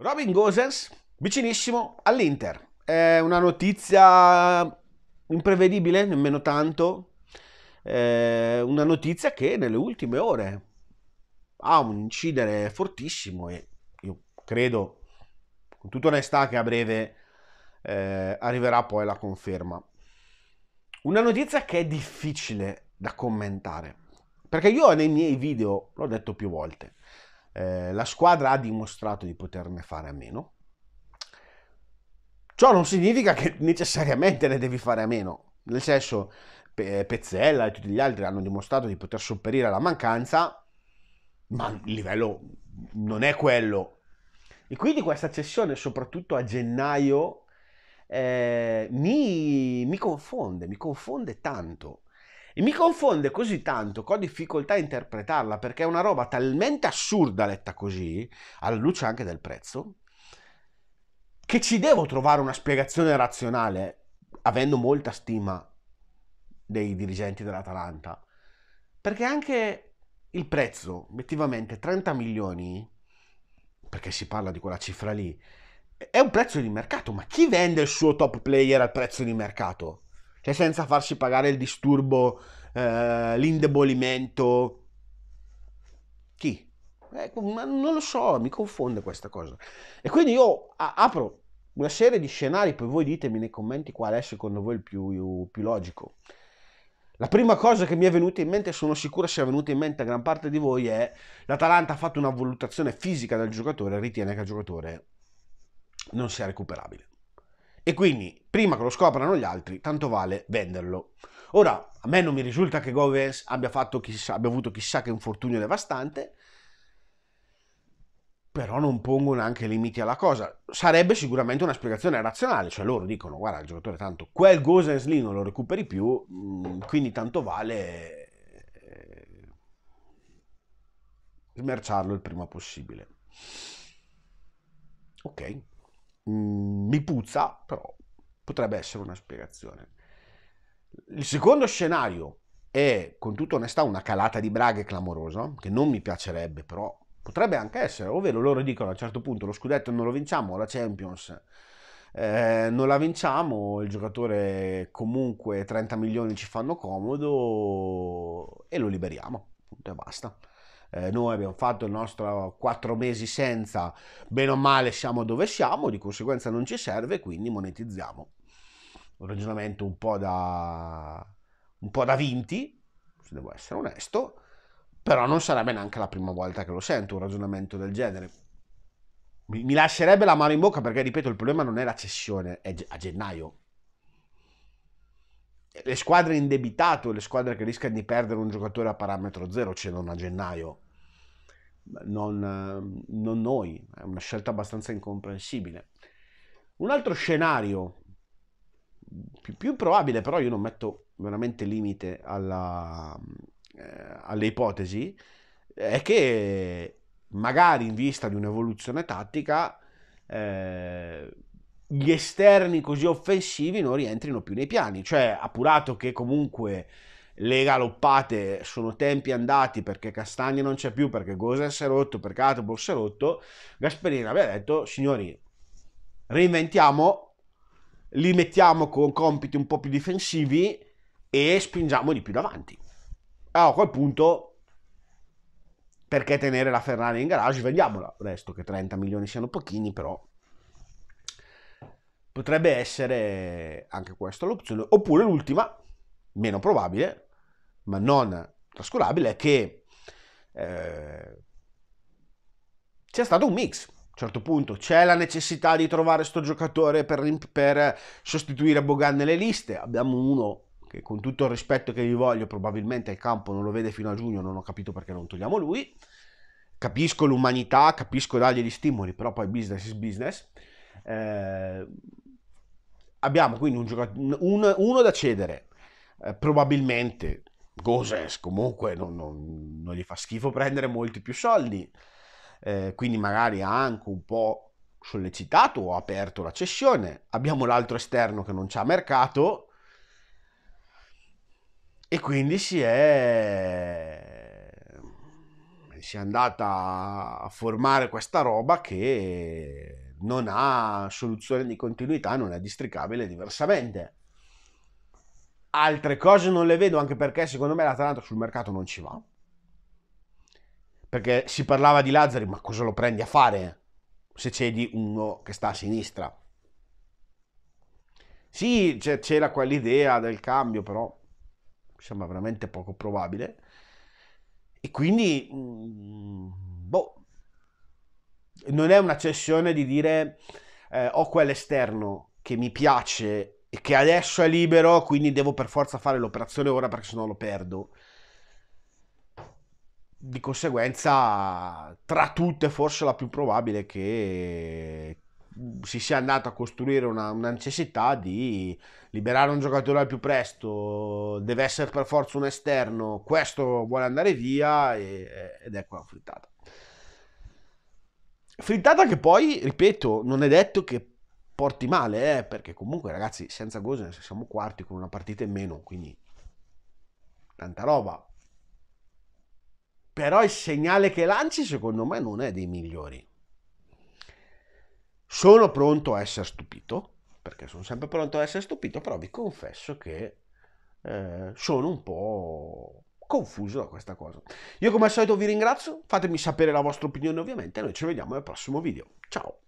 Robin Gosens vicinissimo all'Inter. È una notizia imprevedibile, nemmeno tanto. È una notizia che nelle ultime ore ha un incidere fortissimo e io credo con tutta onestà che a breve eh, arriverà poi la conferma. Una notizia che è difficile da commentare, perché io nei miei video l'ho detto più volte, eh, la squadra ha dimostrato di poterne fare a meno. Ciò non significa che necessariamente ne devi fare a meno, nel senso Pe- Pezzella e tutti gli altri hanno dimostrato di poter sopperire alla mancanza, ma il livello non è quello. E quindi questa cessione, soprattutto a gennaio, eh, mi, mi confonde, mi confonde tanto e mi confonde così tanto che ho difficoltà a interpretarla perché è una roba talmente assurda letta così, alla luce anche del prezzo, che ci devo trovare una spiegazione razionale, avendo molta stima dei dirigenti dell'Atalanta. Perché anche il prezzo, obiettivamente, 30 milioni, perché si parla di quella cifra lì, è un prezzo di mercato, ma chi vende il suo top player al prezzo di mercato? cioè senza farsi pagare il disturbo, eh, l'indebolimento. Chi? Eh, ma non lo so, mi confonde questa cosa. E quindi io apro una serie di scenari, poi voi ditemi nei commenti qual è secondo voi il più, più logico. La prima cosa che mi è venuta in mente, sono sicuro sia venuta in mente a gran parte di voi, è l'Atalanta ha fatto una valutazione fisica del giocatore e ritiene che il giocatore non sia recuperabile. E quindi, prima che lo scoprano gli altri, tanto vale venderlo. Ora, a me non mi risulta che Govens abbia, chissà, abbia avuto chissà che infortunio devastante, però non pongo neanche limiti alla cosa. Sarebbe sicuramente una spiegazione razionale, cioè loro dicono guarda il giocatore tanto quel Gosens lì non lo recuperi più, mm, quindi tanto vale eh, smerciarlo il prima possibile. Ok mh, mm, mi puzza, però potrebbe essere una spiegazione. Il secondo scenario è, con tutta onestà, una calata di braghe clamorosa, che non mi piacerebbe, però potrebbe anche essere, ovvero loro dicono a un certo punto lo scudetto non lo vinciamo, la Champions eh, non la vinciamo, il giocatore comunque 30 milioni ci fanno comodo e lo liberiamo, punto e basta eh, noi abbiamo fatto il nostro quattro mesi senza, bene o male siamo dove siamo, di conseguenza non ci serve, quindi monetizziamo. Un ragionamento un po' da, un po da vinti, se devo essere onesto, però non sarebbe neanche la prima volta che lo sento un ragionamento del genere. Mi, mi lascerebbe la mano in bocca perché, ripeto, il problema non è la cessione, è a gennaio le squadre indebitate o le squadre che rischiano di perdere un giocatore a parametro zero ce l'hanno a gennaio. Non, eh, non noi, è una scelta abbastanza incomprensibile. Un altro scenario più, più probabile, però io non metto veramente limite alla, eh, alle ipotesi, è che magari in vista di un'evoluzione tattica eh, gli esterni così offensivi non rientrino più nei piani. Cioè, appurato che comunque le galoppate sono tempi andati perché Castagna non c'è più, perché Gosen si è rotto, perché Atobor si è rotto, Gasperini aveva detto, signori, reinventiamo, li mettiamo con compiti un po' più difensivi e spingiamo di più davanti. Allora, ah, a quel punto, perché tenere la Ferrari in garage? Vediamola. Resto che 30 milioni siano pochini, però Potrebbe essere anche questa l'opzione. Oppure l'ultima, meno probabile, ma non trascurabile, è che eh, c'è stato un mix. A un certo punto c'è la necessità di trovare sto giocatore per, per, sostituire Bogan nelle liste. Abbiamo uno che con tutto il rispetto che vi voglio probabilmente al campo non lo vede fino a giugno, non ho capito perché non togliamo lui. Capisco l'umanità, capisco dargli gli stimoli, però poi business is business. Eh, abbiamo quindi un giocatore, un, uno da cedere, eh, probabilmente Goses comunque non, non, non, gli fa schifo prendere molti più soldi, eh, quindi magari ha anche un po' sollecitato o aperto la cessione, abbiamo l'altro esterno che non c'ha mercato e quindi si è... si è andata a formare questa roba che non ha soluzione di continuità, non è districabile diversamente. Altre cose non le vedo anche perché secondo me l'Atalanta sul mercato non ci va. Perché si parlava di Lazzari, ma cosa lo prendi a fare se cedi uno che sta a sinistra? Sì, c'era quell'idea del cambio, però mi sembra veramente poco probabile. E quindi, mm, boh, non è una cessione di dire eh, ho quell'esterno che mi piace e che adesso è libero, quindi devo per forza fare l'operazione ora perché sennò lo perdo. Di conseguenza, tra tutte, forse la più probabile è che si sia andato a costruire una, una, necessità di liberare un giocatore al più presto, deve essere per forza un esterno, questo vuole andare via e, ed è qua frittata frittata che poi, ripeto, non è detto che porti male, eh, perché comunque ragazzi, senza Gosens siamo quarti con una partita in meno, quindi tanta roba. Però il segnale che lanci secondo me non è dei migliori. Sono pronto a essere stupito, perché sono sempre pronto a essere stupito, però vi confesso che eh, sono un po' confuso da questa cosa. Io come al solito vi ringrazio, fatemi sapere la vostra opinione ovviamente, noi ci vediamo nel prossimo video. Ciao!